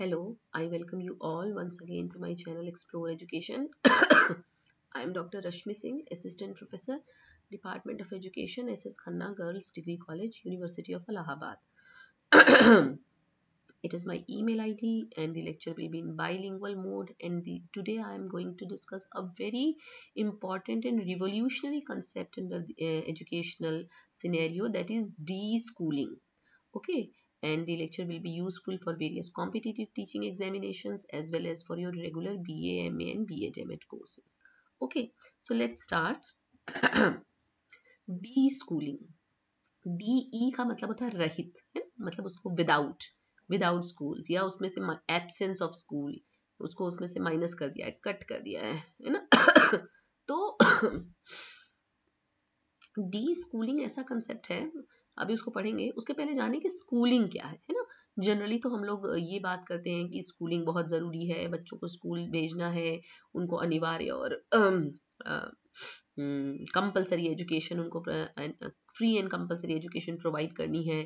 Hello, I welcome you all once again to my channel Explore Education. I am Dr. Rashmi Singh, Assistant Professor, Department of Education, SS Khanna Girls Degree College, University of Allahabad. it is my email ID and the lecture will be in bilingual mode and the, today I am going to discuss a very important and revolutionary concept in the uh, educational scenario that is de-schooling. Okay, and the lecture will be useful for various competitive teaching examinations as well as for your regular BA, MA and BA-DEMET courses. Okay, so let's start. De-schooling. DE ई का मतलब होता है रहित है मतलब उसको without without school या उसमें से एबसेंस ऑफ स्कूल उसको उसमें से माइनस कर दिया है कट कर दिया है है ना तो डी स्कूलिंग ऐसा कंसेप्ट है अभी उसको पढ़ेंगे उसके पहले जाने कि स्कूलिंग क्या है है ना जनरली तो हम लोग ये बात करते हैं कि स्कूलिंग बहुत ज़रूरी है बच्चों को स्कूल भेजना है उनको अनिवार्य और कंपलसरी एजुकेशन हम्म, उनको free and compulsory education provide करनी है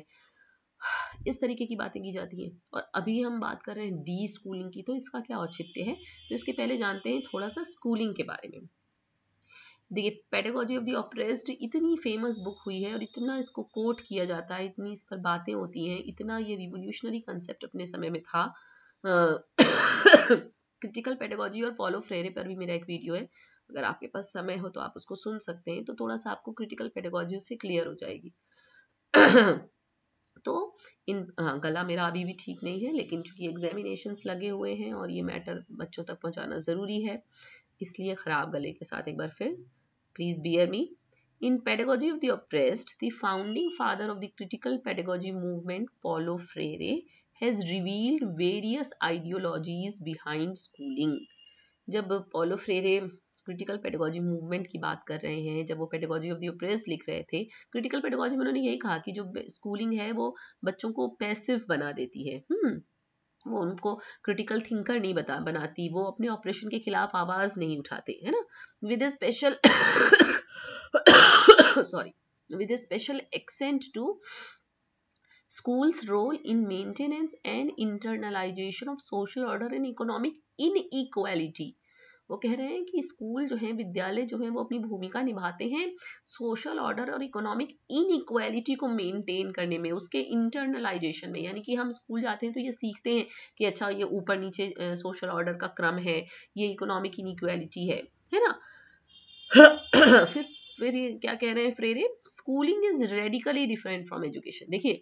इस तरीके की बातें की जाती हैं और अभी हम बात कर रहे हैं डी स्कूलिंग की तो इसका क्या औचित्य है तो इसके पहले जानते हैं थोड़ा सा स्कूलिंग के बारे में देखिए पेडागोजी ऑफ द ऑपरेस्ड इतनी फेमस बुक हुई है और इतना इसको कोट किया जाता है इतनी इस पर बातें होती हैं इतना ये रिवोल्यूशनरी कंसेप्ट अपने समय में था क्रिटिकल पेडागोजी और पॉलो फ्रेरे पर भी मेरा एक वीडियो है अगर आपके पास समय हो तो आप उसको सुन सकते हैं तो थोड़ा सा आपको क्रिटिकल पेडागोजी से क्लियर हो जाएगी तो इन हाँ गला मेरा अभी भी ठीक नहीं है लेकिन चूंकि एग्जामिनेशन लगे हुए हैं और ये मैटर बच्चों तक पहुंचाना ज़रूरी है इसलिए ख़राब गले के साथ एक बार फिर Please bear me. In Pedagogy of the Oppressed, the founding father of the critical pedagogy movement, Paulo Freire, has revealed various ideologies behind schooling. जब Paulo Freire critical pedagogy movement की बात कर रहे हैं जब वो पेडागोजी ऑफ द प्रेस लिख रहे थे क्रिटिकल पेडागोजी में उन्होंने यही कहा कि जो स्कूलिंग है वो बच्चों को पैसिव बना देती है वो उनको क्रिटिकल थिंकर नहीं बता बनाती वो अपने ऑपरेशन के खिलाफ आवाज़ नहीं उठाते है ना with special sorry with special accent to schools role in maintenance and internalisation of social order and economic inequality वो कह रहे हैं कि स्कूल जो है विद्यालय जो है वो अपनी भूमिका निभाते हैं सोशल ऑर्डर और इकोनॉमिक इनइक्वालिटी को मेंटेन करने में उसके इंटरनलाइजेशन में यानी कि हम स्कूल जाते हैं तो ये सीखते हैं कि अच्छा ये ऊपर नीचे सोशल ऑर्डर का क्रम है ये इकोनॉमिक इनइक्वालिटी है है ना फिर फिर ये क्या कह रहे हैं Freire schooling is radically different from education देखिए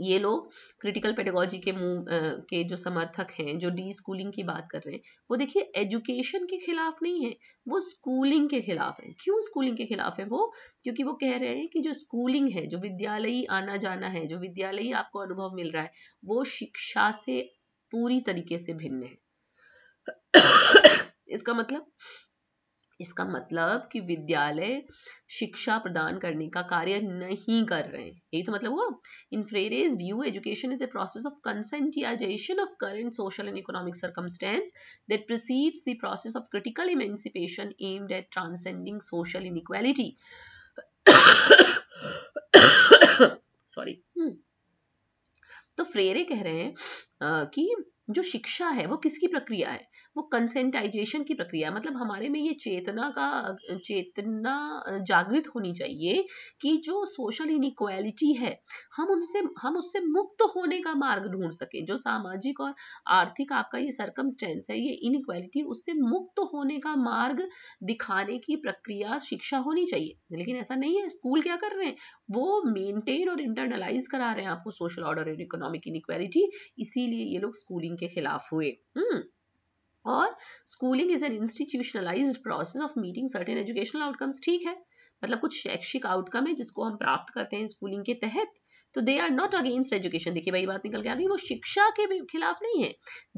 ये लोग क्रिटिकल पेडागोजी के मूव के जो समर्थक हैं जो डी स्कूलिंग की बात कर रहे हैं वो देखिए एजुकेशन के खिलाफ नहीं है वो स्कूलिंग के खिलाफ है क्यों स्कूलिंग के खिलाफ है वो क्योंकि वो कह रहे हैं कि जो स्कूलिंग है जो विद्यालय आना जाना है जो विद्यालयी आपको अनुभव मिल रहा है वो शिक्षा से पूरी तरीके से भिन्न है इसका मतलब इसका मतलब कि विद्यालय शिक्षा प्रदान करने का कार्य नहीं कर रहे हैं यही तो मतलब हुआ in Freire's view education is a process of conscientisation of current social and economic circumstances that precedes the process of critical emancipation aimed at transcending social inequality sorry तो फ्रेरे कह रहे हैं कि जो शिक्षा है वो किसकी प्रक्रिया है वो कंसेंटाइजेशन की प्रक्रिया मतलब हमारे में ये चेतना का चेतना जागृत होनी चाहिए कि जो सोशल इनिक्वालिटी है हम उनसे हम उससे मुक्त होने का मार्ग ढूंढ सकें जो सामाजिक और आर्थिक आपका ये सर्कमस्टेंस है ये इनिक्वालिटी उससे मुक्त होने का मार्ग दिखाने की प्रक्रिया शिक्षा होनी चाहिए लेकिन ऐसा नहीं है स्कूल क्या कर रहे हैं वो मेनटेन और इंटरनलाइज करा रहे हैं आपको social order and economic inequality इसीलिए ये लोग स्कूलिंग के खिलाफ हुए हम्म और schooling is an institutionalise process of meeting certain educational outcomes ठीक है मतलब कुछ शैक्षिक आउटकम है जिसको हम प्राप्त करते हैं स्कूलिंग के तहत तो they are not against education देखिए भाई बात निकल के आ गई वो शिक्षा के खिलाफ नहीं है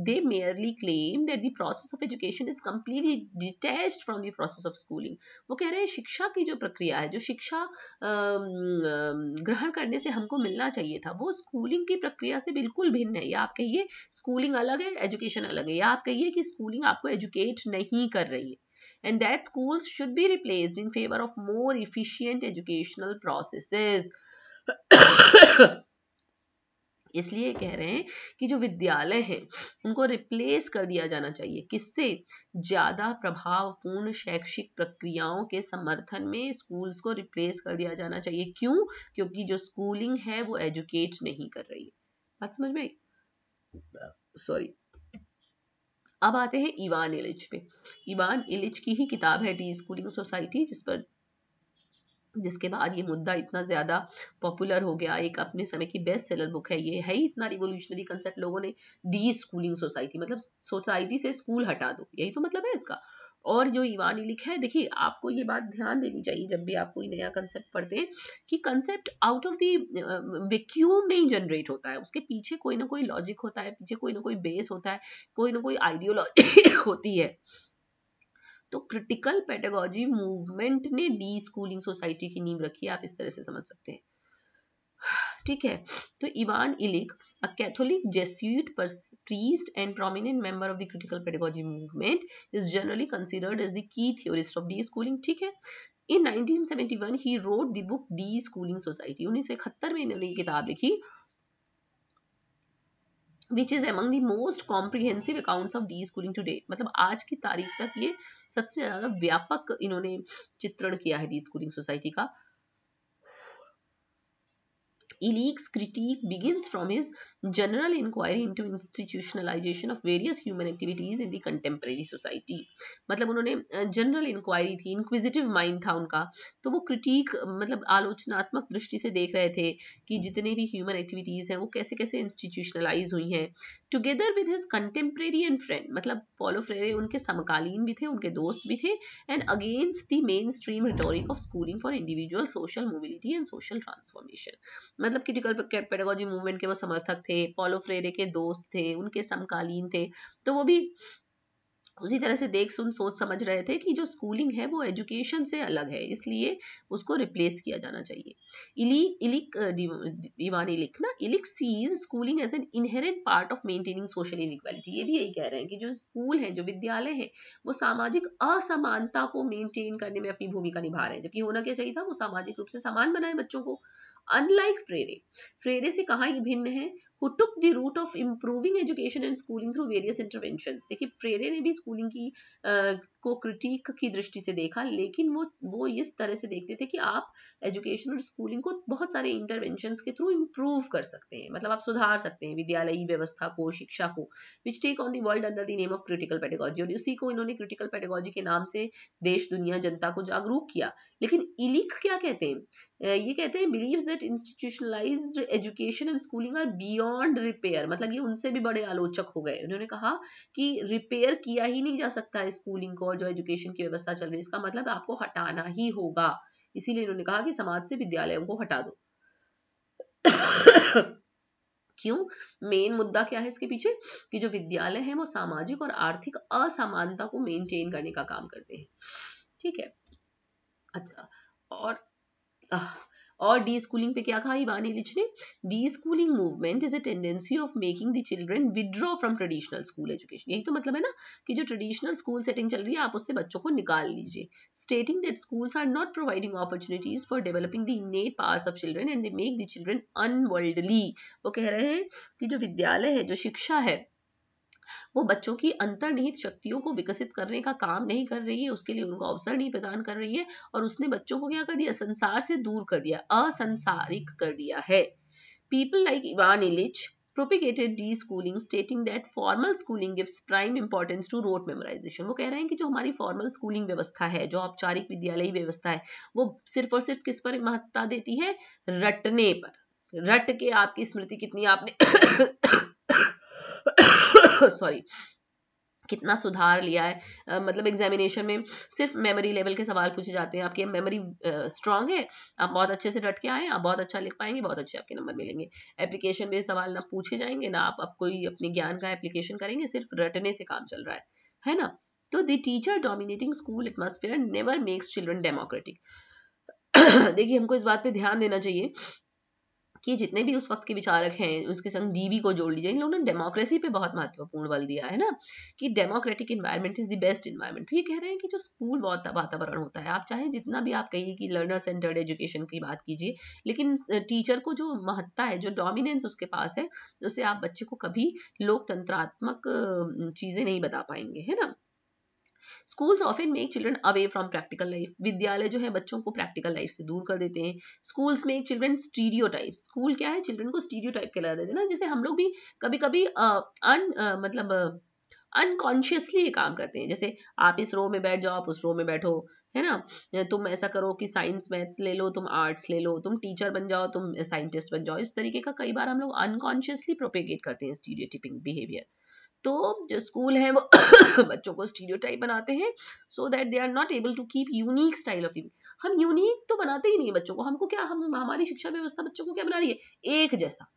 they merely claim that the process of education is completely detach from the process of schooling वो कह रहे हैं शिक्षा की जो प्रक्रिया है जो शिक्षा ग्रहण करने से हमको मिलना चाहिए था वो स्कूलिंग की प्रक्रिया से बिल्कुल भिन्न है या आप कहिए स्कूलिंग अलग है एजुकेशन अलग है या आप कहिए कि स्कूलिंग आपको एजुकेट नहीं कर रही है and that schools should be replaced in favor of more efficient educational processes इसलिए कह रहे हैं कि जो विद्यालय हैं उनको रिप्लेस कर दिया जाना चाहिए किससे ज़्यादा प्रभावपूर्ण शैक्षिक प्रक्रियाओं के समर्थन में स्कूल्स को रिप्लेस कर दिया जाना चाहिए क्यों क्योंकि जो स्कूलिंग है वो एजुकेट नहीं कर रही है बात समझ में सॉरी अब आते हैं इवान इलिच पे इवान इलिच की ही किताब है डी स्कूलिंग सोसाइटी जिस पर जिसके बाद ये मुद्दा इतना ज़्यादा पॉपुलर हो गया एक अपने समय की बेस्ट सेलर बुक है ये है ही इतना रिवोल्यूशनरी कंसेप्ट लोगों ने डी स्कूलिंग सोसाइटी मतलब सोसाइटी से स्कूल हटा दो यही तो मतलब है इसका और जो इवानी लिखा है देखिए आपको ये बात ध्यान देनी चाहिए जब भी आप कोई नया कंसेप्ट पढ़ते हैं कि concept out of the vacuum नहीं जनरेट होता है उसके पीछे कोई ना कोई लॉजिक होता है पीछे कोई ना कोई बेस होता है कोई ना कोई आइडियोलॉजी होती है तो क्रिटिकल पेडागोजी मूवमेंट ने डी स्कूलिंग सोसाइटी की नींव रखी है आप इस तरह से समझ सकते हैं ठीक है तो Ivan Illich a catholic jesuit priest and prominent member of the critical pedagogy movement is generally considered as the key theorist of deschooling ठीक है in 1971 he wrote the book deschooling society 1971 में इन्होंने ये किताब लिखी which is among the most comprehensive accounts of deschooling today मतलब आज की तारीख तक ये सबसे ज़्यादा व्यापक इन्होंने चित्रण किया है डी स्कूलिंग सोसाइटी का Elick's critique begins from his general inquiry into institutionalization of various human activities in the contemporary society. मतलब उन्होंने general inquiry थी inquisitive mind था उनका तो वो critique मतलब आलोचनात्मक दृष्टि से देख रहे थे कि जितने भी human activities हैं वो कैसे कैसे institutionalize हुई हैं together with his contemporary and friend मतलब Paulo Freire उनके समकालीन भी थे उनके दोस्त भी थे and against the mainstream rhetoric of schooling for individual social mobility and social transformation मतलब मतलब क्रिटिकल पेडागोजी मूवमेंट के वो समर्थक थे पॉलो फ्रेरे के दोस्त थे उनके समकालीन थे तो वो भी उसी तरह से देख सुन सोच समझ रहे थे कि जो स्कूलिंग है वो एजुकेशन से अलग है इसलिए उसको रिप्लेस किया जाना चाहिए इली इलिक इवान लिख ना Illich sees schooling as an inherent part of maintaining social inequality ये भी यही कह रहे हैं कि जो स्कूल हैं जो विद्यालय हैं वो सामाजिक असमानता को मेनटेन करने में अपनी भूमिका निभा रहे हैं जबकि होना क्या चाहिए था वो सामाजिक रूप से समान बनाए बच्चों को अनलाइक फ्रेरे फ्रेरे से कहा ये भिन्न है who took the root of improving education and schooling through various intervention देखिए फ्रेरे ने भी स्कूलिंग की को क्रिटिक की दृष्टि से देखा लेकिन वो वो इस तरह से देखते थे कि आप एजुकेशन और स्कूलिंग को बहुत सारे इंटरवेंशन के थ्रू इम्प्रूव कर सकते हैं मतलब आप सुधार सकते हैं विद्यालयी व्यवस्था को शिक्षा को which take on the world under the name of critical pedagogy और उसी को इन्होंने क्रिटिकल पेडागोजी के नाम से देश दुनिया जनता को जागरूक किया लेकिन इलिख e क्या कहते हैं ये कहते हैं believe that institutionalize education and schooling are beyond repair मतलब ये उनसे भी बड़े आलोचक हो गए उन्होंने कहा कि रिपेयर किया ही नहीं जा सकता है स्कूलिंग को और जो एजुकेशन की व्यवस्था चल रही है इसका मतलब आपको हटाना ही होगा इसीलिए इन्होंने कहा कि समाज से विद्यालयों को हटा दो क्यों मेन मुद्दा क्या है इसके पीछे कि जो विद्यालय है वो सामाजिक और आर्थिक असमानता को मेंटेन करने का काम करते हैं ठीक है अच्छा और और डी स्कूलिंग पे क्या कहा इवान इलिच ने deschooling movement is a tendency of making the children withdraw from traditional school education यही तो मतलब है ना कि जो ट्रेडिशनल स्कूल सेटिंग चल रही है आप उससे बच्चों को निकाल लीजिए stating that schools are not providing opportunities for developing the innate parts of children and they make the children unworldly वो कह रहे हैं कि जो विद्यालय है जो शिक्षा है वो बच्चों की अंतर्निहित शक्तियों को विकसित करने का काम नहीं कर रही है उसके लिए उनको अवसर नहीं प्रदान कर रही है और उसने बच्चों को क्या कर दिया संसार से दूर कर दिया असंसारिक कर दिया है people like Ivan Illich propagated deschooling stating that formal schooling gives prime importance to rote memorization वो कह रहे हैं कि जो हमारी फॉर्मल स्कूलिंग व्यवस्था है जो औपचारिक विद्यालयी व्यवस्था है वो सिर्फ और सिर्फ किस पर महत्ता देती है रटने पर रट के आपकी स्मृति कितनी आपने सॉरी कितना सुधार लिया है uh, मतलब एग्जामिनेशन में सिर्फ मेमोरी लेवल के सवाल पूछे जाते हैं आपकी मेमोरी स्ट्रांग uh, है आप बहुत अच्छे से डट के आए आप बहुत अच्छा लिख पाएंगे बहुत अच्छे आपके नंबर मिलेंगे एप्लीकेशन में सवाल ना पूछे जाएंगे ना आप, आप कोई अपने ज्ञान का एप्लीकेशन करेंगे सिर्फ रटने से काम चल रहा है है ना तो the teacher dominating school atmosphere never makes children democratic देखिए हमको इस बात पे ध्यान देना चाहिए कि जितने भी उस वक्त के विचारक हैं उसके संग डीबी को जोड़ लीजिए इन लोगों ने डेमोक्रेसी पे बहुत महत्वपूर्ण बल दिया है ना कि democratic environment is the best environment ये कह रहे हैं कि जो स्कूल वातावरण होता है आप चाहे जितना भी आप कहिए कि लर्नर सेंटर्ड एजुकेशन की बात कीजिए लेकिन टीचर को जो महत्ता है जो डोमिनेंस उसके पास है उससे आप बच्चे को कभी लोकतंत्रात्मक चीज़ें नहीं बता पाएंगे है ना schools often make children away from practical life विद्यालय जो है बच्चों को प्रैक्टिकल लाइफ से दूर कर देते हैं स्कूल्स में चिल्ड्रन स्टीरियो स्कूल क्या है चिल्ड्रन को स्टीडियो टाइप के लगा देते हैं ना जैसे हम लोग भी कभी कभी अन मतलब अनकॉन्शियसली ये काम करते हैं जैसे आप इस रो में बैठ जाओ आप उस रो में बैठो है ना तुम ऐसा करो कि साइंस मैथ्स ले लो तुम आर्ट्स ले लो तुम टीचर बन जाओ तुम साइंटिस्ट बन जाओ इस तरीके का कई बार हम लोग अनकॉन्शियसली प्रोपेगेट करते हैं स्टीडियो बिहेवियर तो जो स्कूल है वो बच्चों को स्टीडियो बनाते हैं so that they are not able to keep unique style of living हम यूनिक तो बनाते ही नहीं है बच्चों को हमको क्या हम हमारी शिक्षा व्यवस्था बच्चों को क्या बना रही है एक जैसा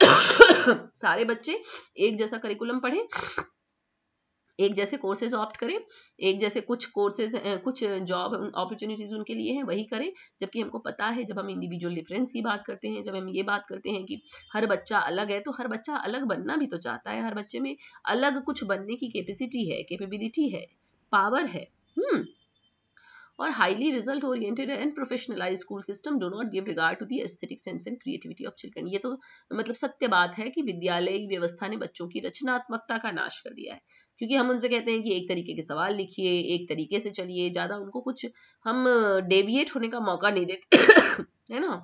सारे बच्चे एक जैसा करिकुलम पढ़े एक जैसे कोर्सेज ऑप्ट करें एक जैसे कुछ कोर्सेज कुछ जॉब अपॉर्चुनिटीज़ उनके लिए हैं वही करें जबकि हमको पता है जब हम इंडिविजुअल डिफरेंस की बात करते हैं जब हम ये बात करते हैं कि हर बच्चा अलग है तो हर बच्चा अलग बनना भी तो चाहता है हर बच्चे में अलग कुछ बनने की कैपेसिटी है कैपेबिलिटी है पावर है हम्म और highly result oriented and professionalize school system do not give regard to the aesthetic sense and creativity of children ये तो मतलब सत्य बात है कि विद्यालय व्यवस्था ने बच्चों की रचनात्मकता का नाश कर दिया है क्योंकि हम उनसे कहते हैं कि एक तरीके के सवाल लिखिए एक तरीके से चलिए ज़्यादा उनको कुछ हम डेविएट होने का मौका नहीं देते है ना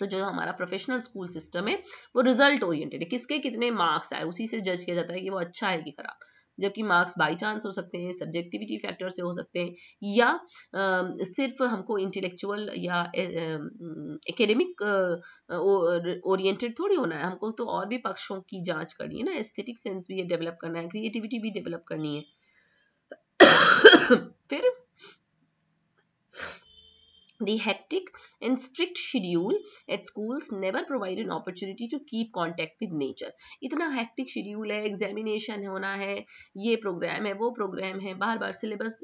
तो जो हमारा प्रोफेशनल स्कूल सिस्टम है वो रिजल्ट ओरिएंटेड है किसके कितने मार्क्स आए उसी से जज किया जाता है कि वो अच्छा है कि खराब जबकि मार्क्स बाई चांस हो सकते हैं सब्जेक्टिविटी फैक्टर से हो सकते हैं या आ, सिर्फ हमको इंटेलेक्चुअल या एकेडमिक ओरिएंटेड थोड़ी होना है हमको तो और भी पक्षों की जांच करनी है ना एस्थेटिक सेंस भी डेवलप करना है क्रिएटिविटी भी डेवलप करनी है फिर The hectic and strict schedule at schools never provide an opportunity to keep contact with nature. itna hectic schedule है examination hona hai ye program hai wo program hai bar bar syllabus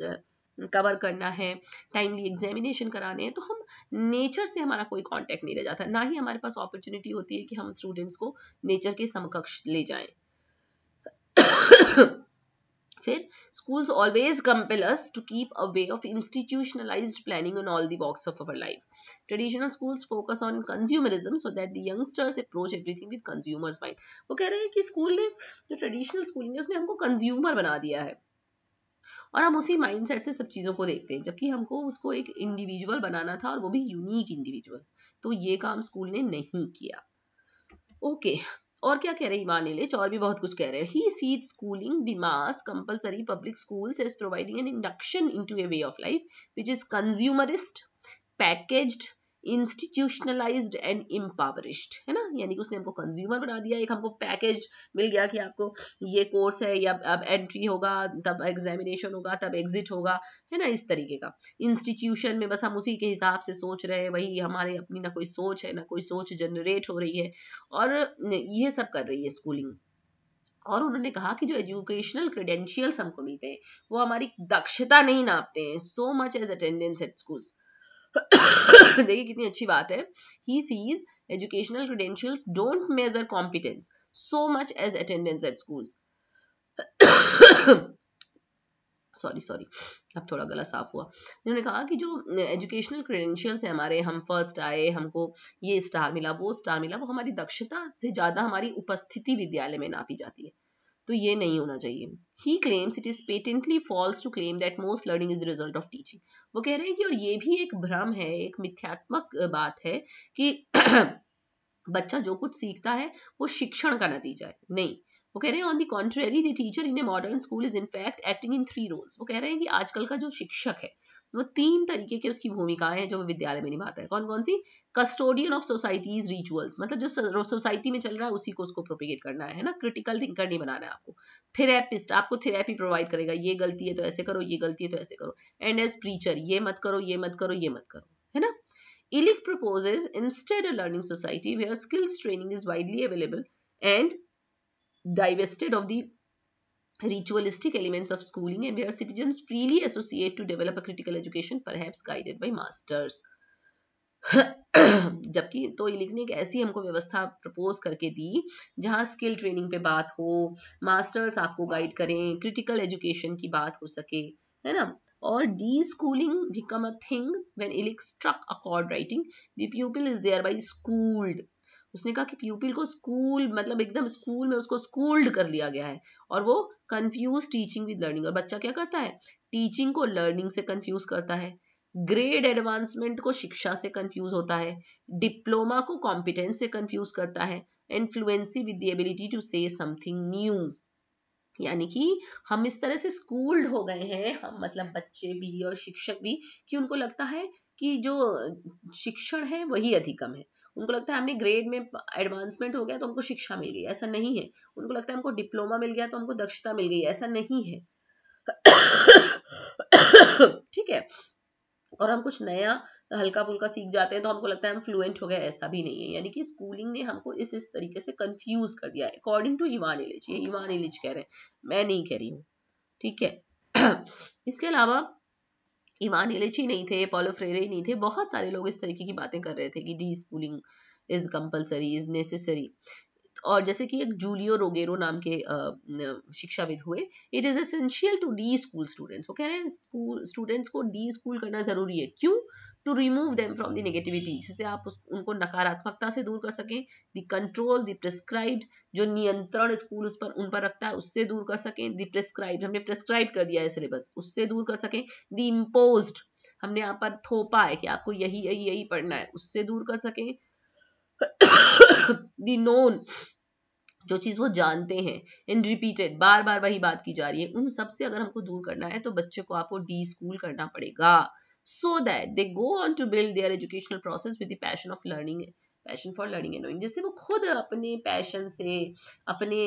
cover करना है timely examination कराने हैं तो हम nature से हमारा कोई कांटेक्ट नहीं रह जाता ना ही हमारे पास अपॉर्चुनिटी होती है कि हम स्टूडेंट्स को नेचर के समकक्ष ले जाएं फिर school always compel us to keep a way of institutionalize planning on all the box of our life traditional schools focus on consumerism so that the youngsters approach everything with consumers mind वो कह रहे हैं कि school ने जो traditional schooling है उसने हमको कंज्यूमर बना दिया है और हम उसी माइंडसेट से सब चीज़ों को देखते हैं जबकि हमको उसको एक इंडिविजुअल बनाना था और वो भी यूनिक इंडिविजुअल तो ये काम स्कूल ने नहीं किया ओके okay, और क्या कह रहे हैं मान लीजिए और भी बहुत कुछ कह रहे हैं he sees schooling the mass compulsory public schools is providing an induction into a way of life which is consumerist packaged institutionalized and impoverished है ना यानी कि उसने हमको कंज्यूमर बना दिया एक हमको पैकेज मिल गया कि आपको ये कोर्स है या अब एंट्री होगा तब एग्जामिनेशन होगा तब एग्जिट होगा है ना इस तरीके का इंस्टीट्यूशन में बस हम उसी के हिसाब से सोच रहे हैं वही हमारे अपनी ना कोई सोच है ना कोई सोच जनरेट हो रही है और ये सब कर रही है स्कूलिंग और उन्होंने कहा कि जो एजुकेशनल क्रेडेंशियल्स हमको मिलते हैं वो हमारी दक्षता नहीं नापते हैं so much as attendance at schools देखिए कितनी अच्छी बात है he sees educational credential don't measure competence so much as attendance at school sorry sorry अब थोड़ा गला साफ हुआ उन्होंने कहा कि जो एजुकेशनल क्रेडेंशियल्स हैं हमारे हम फर्स्ट आए हमको ये स्टार मिला वो स्टार मिला वो हमारी दक्षता से ज़्यादा हमारी उपस्थिति विद्यालय में नापी जाती है तो ये नहीं होना चाहिए he claims it is patently false to claim that most learning is result of teaching वो कह रहे हैं कि और ये भी एक भ्रम है एक मिथ्यात्मक बात है कि बच्चा जो कुछ सीखता है वो शिक्षण का नतीजा है नहीं वो कह रहे हैं on the contrary the teacher in a modern school is in fact acting in three roles वो कह रहे हैं कि आजकल का जो शिक्षक है वो तीन तरीके की उसकी भूमिकाएं हैं जो विद्यालय में निभाता है कौन कौन सी कस्टोडियन ऑफ सोसाइटीज रिचुअल्स मतलब जो सोसाइटी में चल रहा है उसी को उसको प्रोपिगेट करना है ना क्रिटिकल थिंकर नहीं बनाना है आपको थेरेपिस्ट आपको थेरेपी प्रोवाइड करेगा ये गलती है तो ऐसे करो ये गलती है तो ऐसे करो एंड एज प्रीचर ये मत करो ये मत करो ये मत करो है ना Illich proposes instead a learning society where skills training is widely available and divested of the ritualistic elements of schooling and where citizens freely associate to develop a critical education perhaps guided by masters जबकि तो लिख ने एक ऐसी हमको व्यवस्था propose करके दी जहां स्किल ट्रेनिंग पे बात हो मास्टर्स आपको गाइड करें क्रिटिकल एजुकेशन की बात हो सके है ना और deschooling become a thing when Illich struck accord writing the people is there by schooled उसने कहा कि प्यूपिल को स्कूल मतलब एकदम स्कूल में उसको स्कूल्ड कर लिया गया है और वो कंफ्यूज टीचिंग विद लर्निंग और बच्चा क्या करता है टीचिंग को लर्निंग से कंफ्यूज करता है ग्रेड एडवांसमेंट को शिक्षा से कंफ्यूज होता है डिप्लोमा को कॉम्पिटेंस से कंफ्यूज करता है in fluency with the ability to say something new यानी कि हम इस तरह से स्कूल्ड हो गए हैं हम मतलब बच्चे भी और शिक्षक भी कि उनको लगता है कि जो शिक्षण है वही अधिकम है उनको लगता है हमने ग्रेड में एडवांसमेंट हो गया तो हमको शिक्षा मिल गई ऐसा नहीं है उनको लगता है हमको डिप्लोमा मिल गया तो हमको दक्षता मिल गई ऐसा नहीं है ठीक है और हम कुछ नया हल्का फुल्का सीख जाते हैं तो हमको लगता है हम फ्लुएंट हो गए ऐसा भी नहीं है यानी कि स्कूलिंग ने हमको इस इस तरीके से कंफ्यूज कर दिया अकॉर्डिंग टू इवान इलिज ये इवान इलिज कह रहे हैं मैं नहीं कह रही हूँ ठीक है इसके अलावा इवान ही नहीं थे पॉलो फ्रेरे नहीं थे बहुत सारे लोग इस तरीके की बातें कर रहे थे कि deschooling is compulsory is necessary और जैसे कि एक जूलियो रोगेरो नाम के शिक्षाविद हुए it is essential to deschool students वो कह रहे हैं स्कूल स्टूडेंट्स को डी स्कूल करना जरूरी है क्यों to remove them from the negativity जिससे आप उस, उनको नकारात्मकता से दूर कर सकें दी कंट्रोल दी प्रिस्क्राइब जो नियंत्रण स्कूल उस पर उन पर रखता है उससे दूर कर सकें दी प्रिस्क्राइब हमने प्रिस्क्राइब कर दिया है सिलेबस उससे दूर कर सकें दी इम्पोज हमने यहाँ पर थोपा है कि आपको यही यही यही पढ़ना है उससे दूर कर सकें दी नोन जो चीज़ वो जानते हैं इन रिपीटेड बार बार वही बात की जा रही है उन सब से अगर हमको दूर करना है तो बच्चे को आपको डी स्कूल करना पड़ेगा so that they go on to build their educational process with the passion of learning passion for learning and knowing जैसे वो खुद अपने पैशन से अपने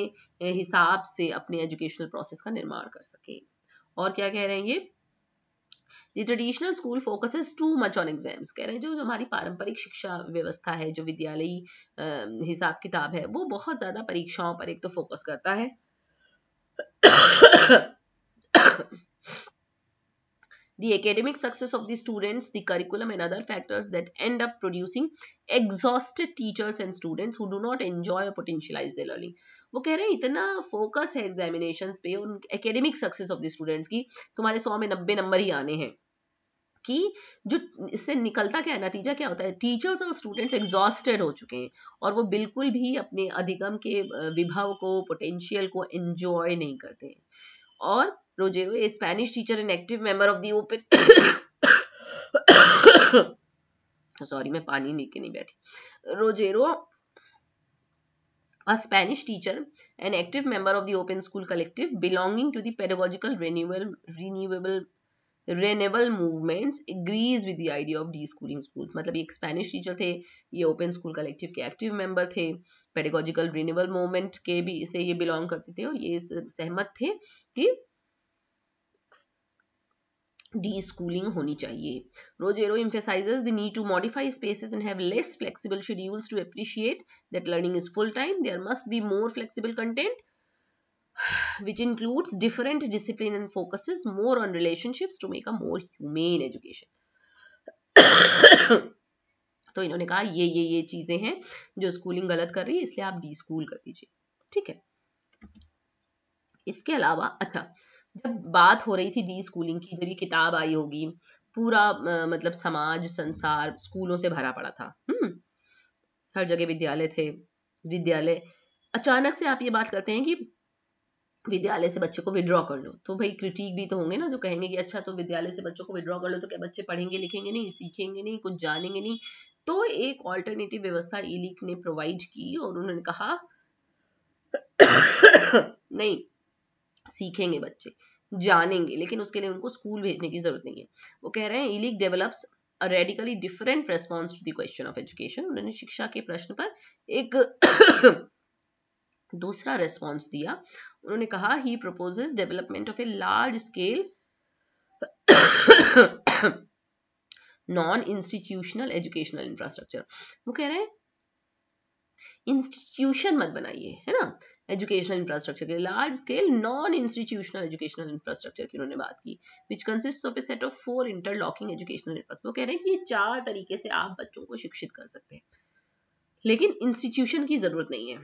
हिसाब से अपने एजुकेशनल प्रोसेस का निर्माण कर सके और क्या कह रहे हैं ये the traditional school focus too much on exams कह रहे हैं जो, जो हमारी पारंपरिक शिक्षा व्यवस्था है जो विद्यालयी हिसाब किताब है वो बहुत ज़्यादा परीक्षाओं पर एक तो फोकस करता है the academic success of the students, the curriculum and other factors that end up producing exhausted teachers and students who do not enjoy or potentialize their learning. वो कह रहे हैं इतना फोकस है एग्जामिनेशन पे उन academic success of the students की तुम्हारे सौ में नब्बे नंबर ही आने हैं कि जो इससे निकलता क्या है नतीजा क्या होता है टीचर्स और स्टूडेंट्स एग्जॉस्टेड हो चुके हैं और वो बिल्कुल भी अपने अधिगम के विभव को पोटेंशियल को एंजॉय नहीं करते हैं और Rogero, a Spanish teacher and active member of the open sorry मैं पानी लेके नहीं बैठी Rogero a Spanish teacher, an active member of the Open School Collective belonging to the pedagogical renewal, renewable renewal movements agrees with the idea of de-schooling schools मतलब एक Spanish teacher थे ये open school collective के active member थे pedagogical renewal movement के भी इसे ये बिलोंग करते थे और ये सहमत थे कि डी स्कूलिंग होनी चाहिए Rogero emphasizes the need to modify spaces and have less flexible schedules to appreciate that learning is full time there must be more flexible content which includes different discipline and focuses more on relationships to make a more humane education तो इन्होंने कहा ये ये ये चीजें हैं जो schooling गलत कर रही है इसलिए आप डी स्कूल कर दीजिए ठीक है इसके अलावा अच्छा जब बात हो रही थी डी स्कूलिंग की जब ये किताब आई होगी पूरा मतलब समाज संसार स्कूलों से भरा पड़ा था हम्म। हर जगह विद्यालय थे विद्यालय अचानक से आप ये बात करते हैं कि विद्यालय से बच्चे को विड्रॉ कर लो तो भाई क्रिटिक भी तो होंगे ना जो कहेंगे कि अच्छा तो विद्यालय से बच्चों को विड्रॉ कर लो तो क्या बच्चे पढ़ेंगे लिखेंगे नहीं सीखेंगे नहीं कुछ जानेंगे नहीं तो एक ऑल्टरनेटिव व्यवस्था इलिक e ने प्रोवाइड की और उन्होंने कहा नहीं सीखेंगे बच्चे जानेंगे लेकिन उसके लिए उनको स्कूल भेजने की जरूरत नहीं है वो कह रहे हैं Illich develops a radically different response to the question of education उन्होंने शिक्षा के प्रश्न पर एक दूसरा रेस्पॉन्स दिया उन्होंने कहा he proposes development of a large scale non institutional educational infrastructure वो कह रहे हैं इंस्टीट्यूशन मत बनाइए है ना एजुकेशनल इंफ्रास्ट्रक्चर के large scale non institutional educational infrastructure की उन्होंने बात की which consist of a set of four interlocking educational network वो कह रहे हैं कि ये चार तरीके से आप बच्चों को शिक्षित कर सकते हैं लेकिन इंस्टीट्यूशन की जरूरत नहीं है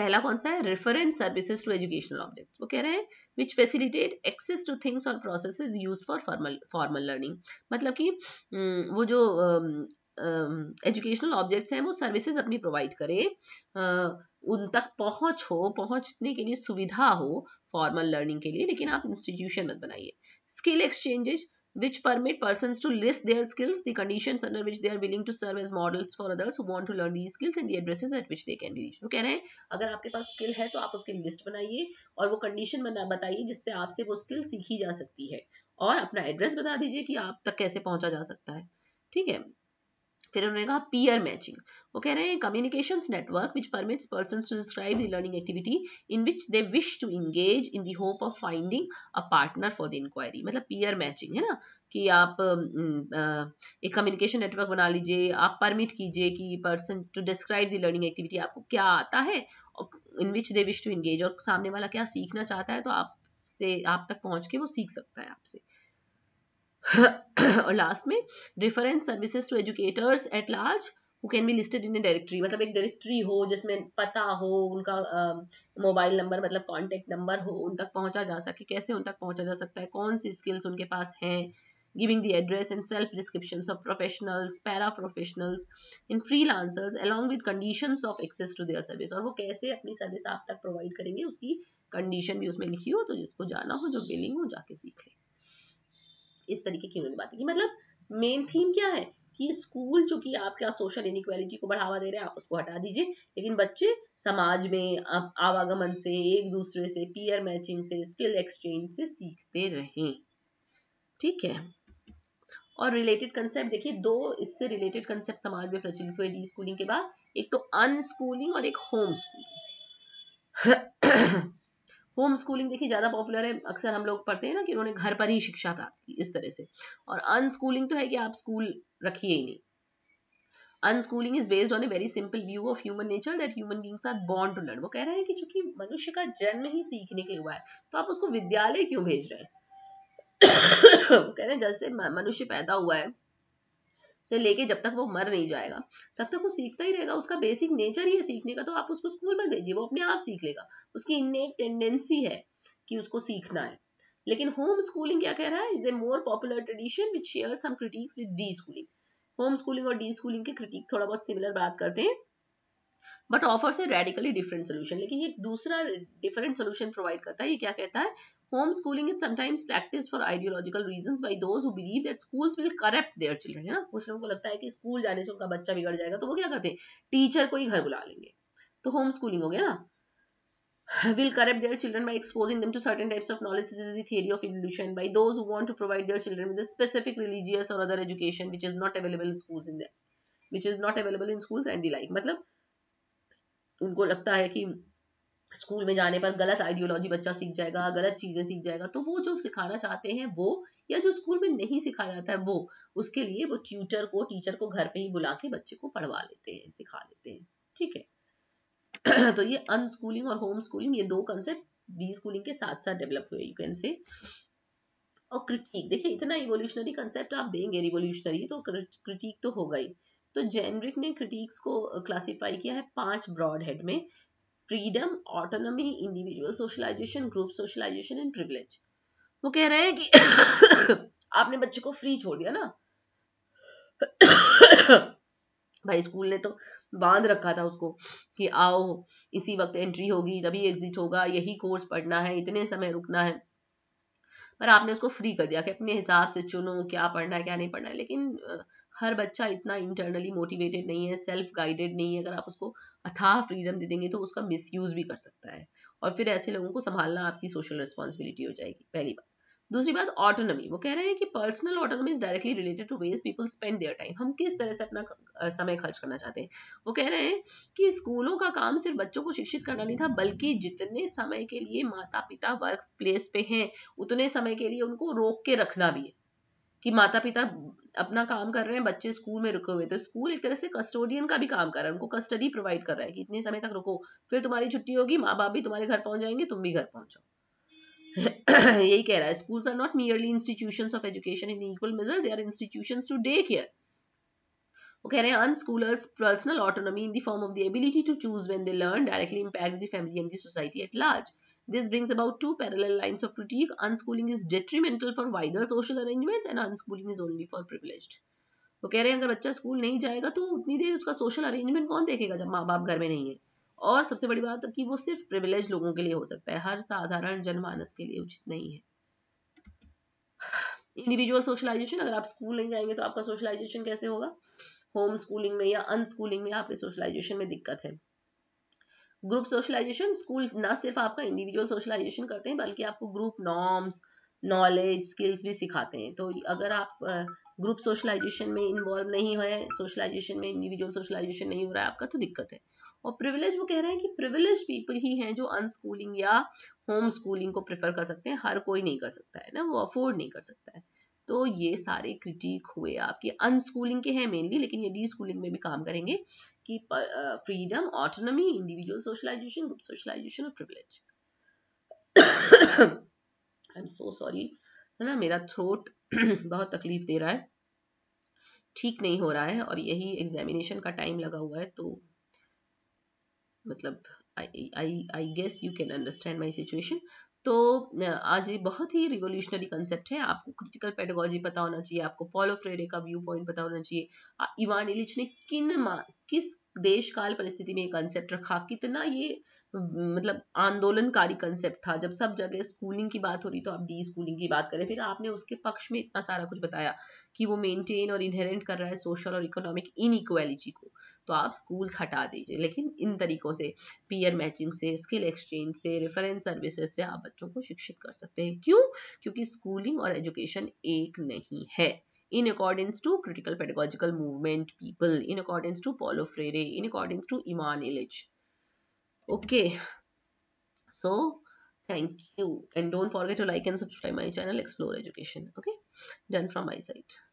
पहला कौन सा है reference services to educational objects वो कह रहे हैं which facilitate access to things और processes used for formal formal learning मतलब कि हम्म, वो जो एजुकेशनल ऑब्जेक्ट्स हैं वो सर्विसेज अपनी प्रोवाइड करें उन तक पहुंच हो पहुंचने के लिए सुविधा हो फॉर्मल लर्निंग के लिए लेकिन आप इंस्टीट्यूशन मत बनाइए skill exchanges which permit person to list their skills the condition under which they are willing to serve as models for others want to learn the skills in the the at which they can be reach वो कह रहे हैं अगर आपके पास skill है तो आप उसकी लिस्ट बनाइए और वो कंडीशन बना बताइए जिससे आपसे वो स्किल सीखी जा सकती है और अपना एड्रेस बता दीजिए कि आप तक कैसे पहुंचा जा सकता है ठीक है फिर उन्होंने कहा पीयर मैचिंग वो कह रहे हैं communication network which permits person to describe the learning activity in which they wish to engage in the hope of finding a partner for the inquiry मतलब पीयर मैचिंग है ना कि आप एक कम्युनिकेशन नेटवर्क बना लीजिए आप परमिट कीजिए कि person to describe the learning activity आपको क्या आता है in which they wish to engage और सामने वाला क्या सीखना चाहता है तो आप से आप तक पहुंच के वो सीख सकता है आपसे और लास्ट में reference services to educators at large who can be listed in a directory मतलब एक डायरेक्टरी हो जिसमें पता हो उनका मोबाइल नंबर मतलब कॉन्टेक्ट नंबर हो उन तक पहुंचा जा सके कैसे उन तक पहुंचा जा सकता है कौन सी स्किल्स उनके पास हैं giving address and self description of professionals para professionals in freelancers along with condition of access to their service और वो कैसे अपनी सर्विस आप तक प्रोवाइड करेंगे उसकी कंडीशन भी उसमें लिखी हो तो जिसको जाना हो जो बिलिंग हो जाके सीख लें इस तरीके की उन्होंने बात की मतलब मेन थीम क्या है कि स्कूल जो कि आपका सोशल इनिक्वालिटी को बढ़ावा दे रहे हैं उसको हटा दीजिए लेकिन बच्चे समाज में आवागमन से एक दूसरे से पीयर मैचिंग से स्किल एक्सचेंज से सीखते रहें ठीक है और रिलेटेड कंसेप्ट देखिए दो इससे रिलेटेड कंसेप्ट समाज में प्रचलित हुए डी स्कूलिंग के बाद एक तो अनस्कूलिंग और एक होम स्कूलिंग होम स्कूलिंग देखिए ज़्यादा पॉपुलर है अक्सर हम लोग पढ़ते हैं ना कि उन्होंने घर पर ही शिक्षा प्राप्त की इस तरह से और अनस्कूलिंग तो है कि आप स्कूल रखिए ही नहीं unschooling is based on a very simple view of human nature that human beings are born to learn वो कह रहे हैं कि चूंकि मनुष्य का जन्म ही सीखने के लिए हुआ है तो आप उसको विद्यालय क्यों भेज रहे हैं वो कह रहे हैं जैसे मनुष्य पैदा हुआ है से लेके जब तक वो मर नहीं जाएगा तब तक वो सीखता ही रहेगा उसका बेसिक नेचर ही है सीखने का तो आप उसको स्कूल में भेजिए वो अपने आप सीख लेगा उसकी इन टेंडेंसी है कि उसको सीखना है लेकिन होम स्कूलिंग क्या कह रहा है is a more popular tradition which share some critics with deschooling homeschooling और डी स्कूलिंग के क्रिटिक थोड़ा बहुत सिमिलर बात करते हैं but offers a radically different solution लेकिन ये दूसरा डिफरेंट सोल्यूशन प्रोवाइड करता है ये क्या कहता है Homeschooling is sometimes practiced for ideological reasons by those who believe that schools will corrupt their children. है ना कुछ लोगों को लगता है कि स्कूल जाने से उनका बच्चा बिगड़ जाएगा तो वो क्या करते हैं टीचर को ही घर बुला लेंगे तो होम स्कूलिंग हो गया ना will corrupt their children by exposing them to certain types of knowledge such as the theory of evolution by those who want to provide their children with a specific religious or other education which is not available in schools in there which is not available in schools and the like matlab unko lagta hai ki school में जाने पर गलत ideology बच्चा सीख जाएगा गलत चीज़ें सीख जाएगा तो वो जो सिखाना चाहते हैं वो या जो स्कूल में नहीं सिखाया जाता है वो उसके लिए वो ट्यूटर को टीचर को घर पे ही बुला के बच्चे को पढ़वा लेते हैं सिखा लेते हैं ठीक है तो ये अनस्कूलिंग और होम स्कूलिंग ये दो कंसेप्ट डी स्कूलिंग के साथ साथ डेवलप हुए यू कैन से और क्रिटिक देखिए इतना रिवोल्यूशनरी कंसेप्ट आप देंगे रिवोल्यूशनरी तो क्रिटिक तो होगा ही तो जेनरिक ने क्रिटिक्स को क्लासिफाई uh, किया है पांच ब्रॉड हेड में freedom autonomy individual socialization group socialization and privilege वो कह रहे हैं कि आपने बच्चे को फ्री छोड़ दिया ना भाई स्कूल ने तो बांध रखा था उसको कि आओ इसी वक्त एंट्री होगी तभी एग्जिट होगा यही कोर्स पढ़ना है इतने समय रुकना है पर आपने उसको फ्री कर दिया कि अपने हिसाब से चुनो क्या पढ़ना है क्या नहीं पढ़ना है लेकिन हर बच्चा इतना इंटरनली मोटिवेटेड नहीं है सेल्फ गाइडेड नहीं है अगर आप उसको अथाह फ्रीडम दे देंगे तो उसका मिस भी कर सकता है और फिर ऐसे लोगों को संभालना आपकी सोशल रिस्पॉन्सिबिलिटी हो जाएगी पहली बात दूसरी बात ऑटोनॉमी वो कह रहे हैं कि personal autonomy is directly related to ways people spend their time हम किस तरह से अपना समय खर्च करना चाहते हैं वो कह रहे हैं कि स्कूलों का काम सिर्फ बच्चों को शिक्षित करना नहीं था बल्कि जितने समय के लिए माता पिता वर्क प्लेस पे हैं उतने समय के लिए उनको रोक के रखना भी है कि माता पिता अपना काम कर रहे हैं बच्चे स्कूल में रुके हुए तो स्कूल एक तरह से कस्टोडियन का भी काम कर रहा है उनको कस्टडी प्रोवाइड कर रहा है कि इतने समय तक रुको फिर तुम्हारी छुट्टी होगी माँ बाप भी तुम्हारे घर पहुंच जाएंगे तुम भी घर पहुंचो यही कह रहा है schools are not merely institution of education in equal measure they are institution to day care वो कह रहे हैं unschoolers personal autonomy in the form of the ability to choose when they learn directly impacts the family and the society at large This brings about two parallel lines of critique. Unschooling is detrimental for wider social arrangements and unschooling is only for privileged. वो कह रहे हैं अगर बच्चा school नहीं जाएगा तो उतनी देर उसका सोशल अरेंजमेंट कौन देखेगा जब माँ बाप घर में नहीं है और सबसे बड़ी बात कि वो सिर्फ प्रिविलेज लोगों के लिए हो सकता है हर साधारण जनमानस के लिए उचित नहीं है इंडिविजुअल सोशलाइजेशन अगर आप स्कूल नहीं जाएंगे तो आपका सोशलाइजेशन कैसे होगा होम स्कूलिंग में या अनस्कूलिंग में आपके सोशलाइजेशन में दिक्कत है ग्रुप सोशलाइजेशन स्कूल ना सिर्फ आपका इंडिविजुअल सोशलाइजेशन करते हैं बल्कि आपको ग्रुप नॉर्म्स नॉलेज स्किल्स भी सिखाते हैं तो अगर आप ग्रुप सोशलाइजेशन में इन्वॉल्व नहीं है सोशलाइजेशन में इंडिविजुअल सोशलाइजेशन नहीं हो रहा है आपका तो दिक्कत है और प्रिविलेज वो कह रहे हैं कि प्रिविलेज पीपल ही हैं जो अनस्कूलिंग या होम स्कूलिंग को प्रेफर कर सकते हैं हर कोई नहीं कर सकता है ना वो अफोर्ड नहीं कर सकता है तो ये सारे क्रिटिक हुए आपके अनस्कूलिंग के हैं मेनली लेकिन ये डी स्कूलिंग में भी काम करेंगे कि freedom autonomy individual socialization group socialization और privilege I am so sorry है ना मेरा थ्रोट बहुत तकलीफ दे रहा है ठीक नहीं हो रहा है और यही एग्जामिनेशन का टाइम लगा हुआ है तो मतलब I I I guess you can understand my situation तो आज ये बहुत ही रिवोल्यूशनरी कंसेप्ट है आपको क्रिटिकल पेडागोजी पता होना चाहिए आपको पॉलो फ्रेडे का व्यू पॉइंट पता होना चाहिए इवान इलिच ने किन किस देश काल परिस्थिति में ये कंसेप्ट रखा कितना ये मतलब आंदोलनकारी कंसेप्ट था जब सब जगह स्कूलिंग की बात हो रही तो आप डी स्कूलिंग की बात करें फिर आपने उसके पक्ष में इतना सारा कुछ बताया कि वो मेंटेन और इनहेरेंट कर रहा है सोशल और इकोनॉमिक इनइक्वालिटी को तो आप स्कूल्स हटा दीजिए लेकिन इन तरीकों से पीयर मैचिंग से स्किल एक्सचेंज से रेफरेंस सर्विसेज से आप बच्चों को शिक्षित कर सकते हैं क्यों क्योंकि स्कूलिंग और एजुकेशन एक नहीं है in accordance to critical pedagogical movement people in accordance to Paulo Freire in accordance to Ivan Illich okay so thank you and don't forget to like and subscribe my channel explore education okay done from my side